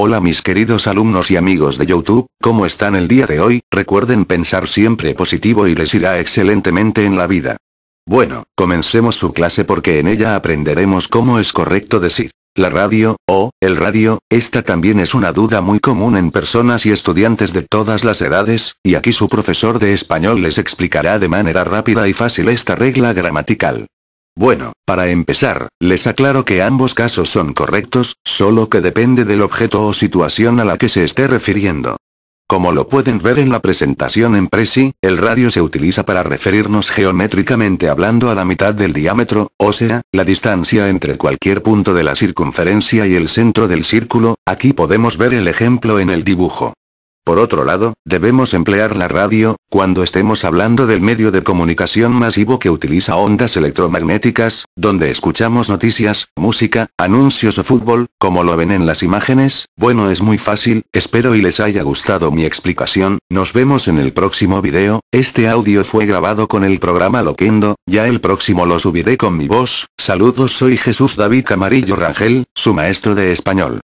Hola mis queridos alumnos y amigos de YouTube, ¿cómo están el día de hoy? Recuerden pensar siempre positivo y les irá excelentemente en la vida. Bueno, comencemos su clase porque en ella aprenderemos cómo es correcto decir la radio, o el radio, esta también es una duda muy común en personas y estudiantes de todas las edades, y aquí su profesor de español les explicará de manera rápida y fácil esta regla gramatical. Bueno, para empezar, les aclaro que ambos casos son correctos, solo que depende del objeto o situación a la que se esté refiriendo. Como lo pueden ver en la presentación en Prezi, el radio se utiliza para referirnos geométricamente hablando a la mitad del diámetro, o sea, la distancia entre cualquier punto de la circunferencia y el centro del círculo, aquí podemos ver el ejemplo en el dibujo. Por otro lado, debemos emplear la radio, cuando estemos hablando del medio de comunicación masivo que utiliza ondas electromagnéticas, donde escuchamos noticias, música, anuncios o fútbol, como lo ven en las imágenes. Bueno, es muy fácil, espero y les haya gustado mi explicación, nos vemos en el próximo video, este audio fue grabado con el programa Loquendo, ya el próximo lo subiré con mi voz, saludos soy Jesús David Camarillo Rangel, su maestro de español.